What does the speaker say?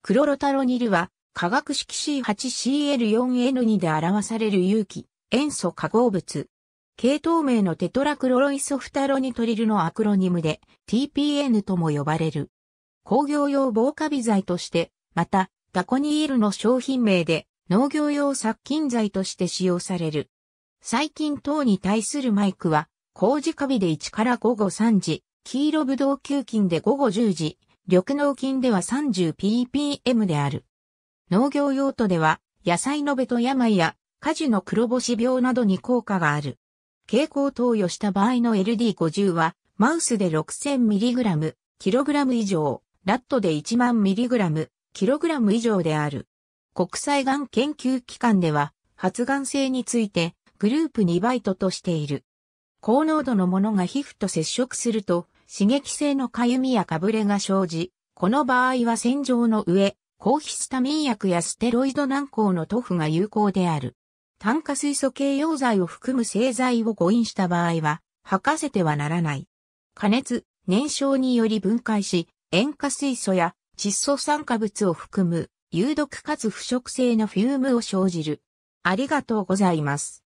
クロロタロニルは、化学式 C8Cl4N2 で表される有機、塩素化合物。系統名のテトラクロロイソフタロニトリルのアクロニムで TPN とも呼ばれる。工業用防カビ剤として、また、ダコニールの商品名で農業用殺菌剤として使用される。細菌等に対するマイクは、工事カビで1から午後3時、黄色ブドウ球菌で午後10時、緑農菌では 30ppm である。農業用途では、野菜のベト病や果樹の黒星病などに効果がある。蛍光投与した場合の LD50 は、マウスで 6000mg、kg 以上、ラットで1万 mg、kg 以上である。国際がん研究機関では、発がん性について、グループ2バイトとしている。高濃度のものが皮膚と接触すると、刺激性のかゆみやかぶれが生じ、この場合は洗浄の上、抗ヒスタミン薬やステロイド軟膏の塗布が有効である。炭化水素系溶剤を含む製剤を誤飲した場合は、吐かせてはならない。加熱、燃焼により分解し、塩化水素や窒素酸化物を含む有毒かつ腐食性のフュームを生じる。ありがとうございます。